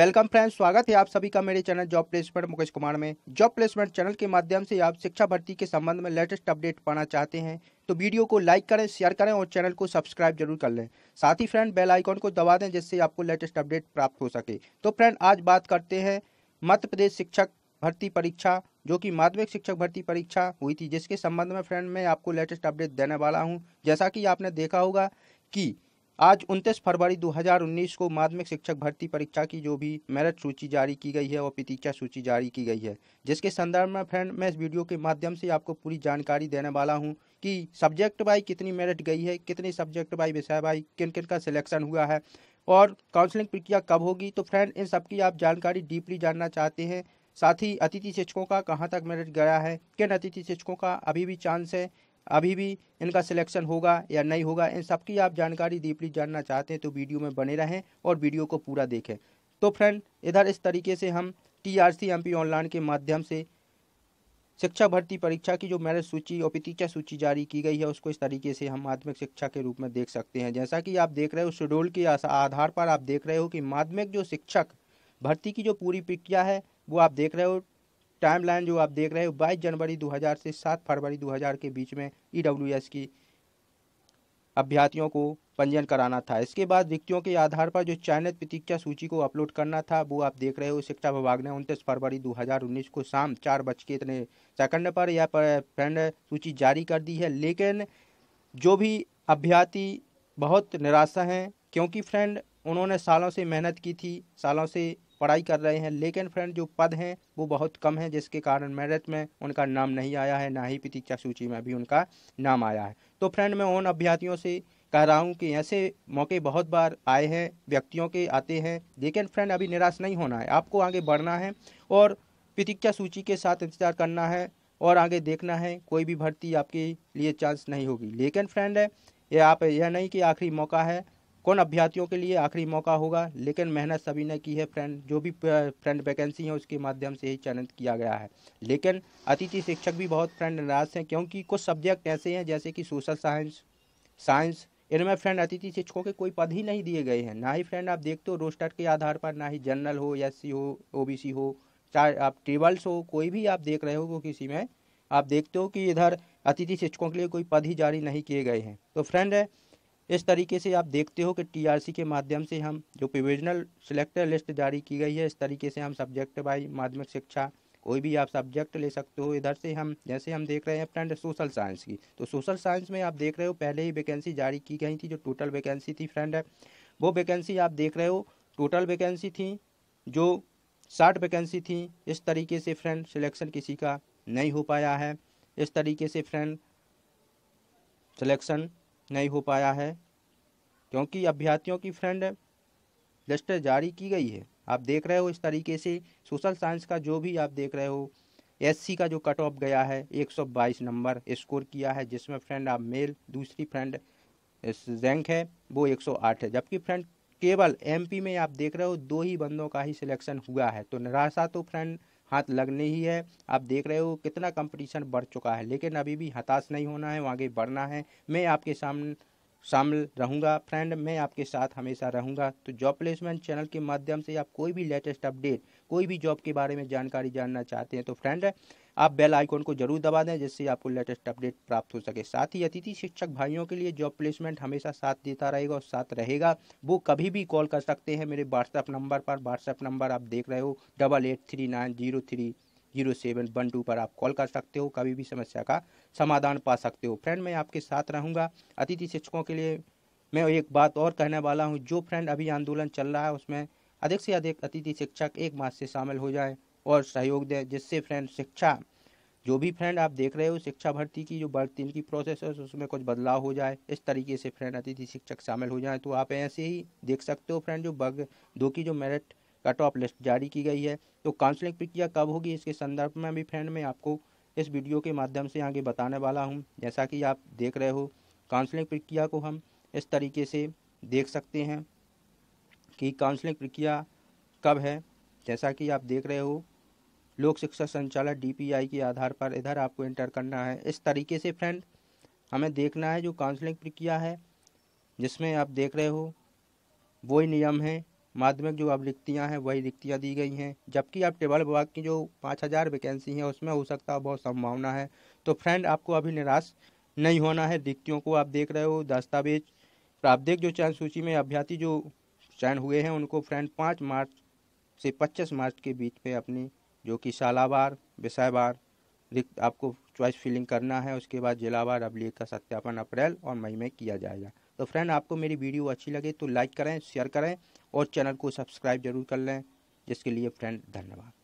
welcome friends स्वागत है आप सभी का मेरे channel job placement Mukesh Kumar में जॉब प्लेसमेंट चैनल के माध्यम से आप शिक्षा भर्ती के संबंध में लेटेस्ट अपडेट पाना चाहते हैं तो वीडियो को लाइक करें शेयर करें और चैनल को सब्सक्राइब जरूर कर लें साथ ही फ्रेंड बेल आइकॉन को दबा दें जिससे आपको लेटेस्ट अपडेट प्राप्त हो सके तो फ्रेंड आज बात करते हैं मध्य प्रदेश शिक्षक भर्ती परीक्षा जो कि माध्यमिक शिक्षक भर्ती परीक्षा हुई थी जिसके संबंध में फ्रेंड मैं आपको लेटेस्ट अपडेट देने वाला हूँ जैसा कि आपने देखा होगा कि आज 29 फरवरी 2019 को माध्यमिक शिक्षक भर्ती परीक्षा की जो भी मेरिट सूची जारी की गई है और प्रतीक्षा सूची जारी की गई है जिसके संदर्भ में फ्रेंड मैं इस वीडियो के माध्यम से आपको पूरी जानकारी देने वाला हूं कि सब्जेक्ट बाई कितनी मेरिट गई है कितनी सब्जेक्ट बाई विषय बाई किन किन का सिलेक्शन हुआ है और काउंसलिंग प्रक्रिया कब होगी तो फ्रेंड इन सब की आप जानकारी डीपली जानना चाहते हैं साथ ही अतिथि शिक्षकों का कहाँ तक मेरिट गया है किन अतिथि शिक्षकों का अभी भी चांस है अभी भी इनका सिलेक्शन होगा या नहीं होगा इन सबकी आप जानकारी डीपली जानना चाहते हैं तो वीडियो में बने रहें और वीडियो को पूरा देखें तो फ्रेंड इधर इस तरीके से हम T R C M P online के माध्यम से शिक्षा भर्ती परीक्षा की जो मेरिट सूची और प्रतीक्षा सूची जारी की गई है उसको इस तरीके से हम माध्यमिक शिक्षा के रूप में देख सकते हैं जैसा कि आप देख रहे हो शेड्यूल के आधार पर आप देख रहे हो कि माध्यमिक जो शिक्षक भर्ती की जो पूरी प्रक्रिया है वो आप देख रहे हो टाइमलाइन जो आप देख रहे हो बाईस जनवरी 2000 से सात फरवरी 2000 के बीच में ई e की अभ्यर्थियों को पंजीयन कराना था इसके बाद रिक्तियों के आधार पर जो चयनित प्रतीक्षा सूची को अपलोड करना था वो आप देख रहे हो शिक्षा विभाग ने उनतीस फरवरी 2019 को शाम चार बज के इतने सेकंड पर यह फ्रेंड सूची जारी कर दी है लेकिन जो भी अभ्यर्थी बहुत निराशा हैं क्योंकि फ्रेंड उन्होंने सालों से मेहनत की थी सालों से पढ़ाई कर रहे हैं लेकिन फ्रेंड जो पद हैं वो बहुत कम हैं जिसके कारण मेरिट में उनका नाम नहीं आया है ना ही प्रतीक्षा सूची में भी उनका नाम आया है तो फ्रेंड मैं उन अभ्यर्थियों से कह रहा हूँ कि ऐसे मौके बहुत बार आए हैं व्यक्तियों के आते हैं लेकिन फ्रेंड अभी निराश नहीं होना है आपको आगे बढ़ना है और प्रतीक्षा सूची के साथ इंतजार करना है और आगे देखना है कोई भी भर्ती आपके लिए चांस नहीं होगी लेकिन फ्रेंड है ये आप यह नहीं कि आखिरी मौका है कौन अभ्यर्थियों के लिए आखिरी मौका होगा लेकिन मेहनत सभी ने की है फ्रेंड जो भी फ्रेंड वैकेंसी है उसके माध्यम से ही चयनित किया गया है लेकिन अतिथि शिक्षक भी बहुत फ्रेंड नाराज हैं क्योंकि कुछ सब्जेक्ट ऐसे हैं जैसे कि सोशल साइंस साइंस इनमें फ्रेंड अतिथि शिक्षकों के कोई पद ही नहीं दिए गए हैं ना ही फ्रेंड आप देखते हो रोस्टर के आधार पर ना ही जनरल हो एस हो ओ हो चाहे आप ट्रिबल्स हो कोई भी आप देख रहे हो किसी में आप देखते हो कि इधर अतिथि शिक्षकों के लिए कोई पद ही जारी नहीं किए गए हैं तो फ्रेंड है इस तरीके से आप देखते हो कि टीआरसी के माध्यम से हम जो प्रोविजनल सिलेक्टर लिस्ट जारी की गई है इस तरीके से हम सब्जेक्ट वाइज माध्यमिक शिक्षा कोई भी आप सब्जेक्ट ले सकते हो इधर से हम जैसे हम देख रहे हैं फ्रेंड सोशल साइंस की तो सोशल साइंस में आप देख रहे हो पहले ही वैकेंसी जारी की गई थी जो टोटल वैकेंसी थी फ्रेंड है वो वैकेंसी आप देख रहे हो टोटल वैकेंसी थी जो साठ वैकेंसी थी इस तरीके से फ्रेंड सिलेक्शन किसी का नहीं हो पाया है इस तरीके से फ्रेंड सिलेक्शन नहीं हो पाया है क्योंकि अभ्यर्थियों की फ्रेंड लिस्ट जारी की गई है आप देख रहे हो इस तरीके से सोशल साइंस का जो भी आप देख रहे हो एससी का जो कट ऑफ गया है 122 नंबर स्कोर किया है जिसमें फ्रेंड आप मेल दूसरी फ्रेंड रैंक है वो 108 है जबकि फ्रेंड केवल एमपी में आप देख रहे हो दो ही बंदों का ही सिलेक्शन हुआ है तो निराशा तो फ्रेंड हाथ लगने ही है आप देख रहे हो कितना कंपटीशन बढ़ चुका है लेकिन अभी भी हताश नहीं होना है आगे बढ़ना है मैं आपके सामने शामिल रहूंगा फ्रेंड मैं आपके साथ हमेशा रहूंगा तो जॉब प्लेसमेंट चैनल के माध्यम से आप कोई भी लेटेस्ट अपडेट कोई भी जॉब के बारे में जानकारी जानना चाहते हैं तो फ्रेंड आप बेल आइकॉन को जरूर दबा दें जिससे आपको लेटेस्ट अपडेट प्राप्त हो सके साथ ही अतिथि शिक्षक भाइयों के लिए जॉब प्लेसमेंट हमेशा साथ देता रहेगा और साथ रहेगा वो कभी भी कॉल कर सकते हैं मेरे व्हाट्सएप नंबर पर व्हाट्सएप नंबर आप देख रहे हो double eight three nine zero three zero seven one two पर आप कॉल कर सकते हो कभी भी समस्या का समाधान पा सकते हो फ्रेंड मैं आपके साथ रहूँगा अतिथि शिक्षकों के लिए मैं एक बात और कहने वाला हूँ जो फ्रेंड अभी आंदोलन चल रहा है उसमें अधिक से अधिक अतिथि शिक्षक एक मास से शामिल हो जाएं और सहयोग दें जिससे फ्रेंड शिक्षा जो भी फ्रेंड आप देख रहे हो शिक्षा भर्ती की जो भर्ती की प्रोसेस है उसमें कुछ बदलाव हो जाए इस तरीके से फ्रेंड अतिथि शिक्षक शामिल हो जाए तो आप ऐसे ही देख सकते हो फ्रेंड जो बग दो की जो मेरिट कट ऑफ लिस्ट जारी की गई है तो काउंसलिंग प्रक्रिया कब होगी इसके संदर्भ में भी फ्रेंड मैं आपको इस वीडियो के माध्यम से आगे बताने वाला हूँ जैसा कि आप देख रहे हो काउंसलिंग प्रक्रिया को हम इस तरीके से देख सकते हैं कि काउंसलिंग प्रक्रिया कब है जैसा कि आप देख रहे हो लोक शिक्षा संचालक डीपीआई के आधार पर इधर आपको एंटर करना है इस तरीके से फ्रेंड हमें देखना है जो काउंसलिंग प्रक्रिया है जिसमें आप देख रहे हो वही नियम है माध्यमिक जो अब रिक्तियाँ हैं वही रिक्तियाँ दी गई हैं जबकि आप टेबल विभाग की जो पाँच हज़ार वैकेंसी हैं उसमें हो सकता है बहुत संभावना है तो फ्रेंड आपको अभी निराश नहीं होना है रिक्तियों को आप देख रहे हो दस्तावेज प्रावधिक जो चयन सूची में अभ्यर्थी जो चयन हुए हैं उनको फ्रेंड पाँच मार्च से पच्चीस मार्च के बीच में अपनी जो कि शालावार विषयवार रिक्त आपको चॉइस फिलिंग करना है उसके बाद जिलावार अबलीग का सत्यापन अप्रैल और मई में किया जाएगा तो फ्रेंड आपको मेरी वीडियो अच्छी लगे तो लाइक करें शेयर करें और चैनल को सब्सक्राइब जरूर कर लें जिसके लिए फ्रेंड धन्यवाद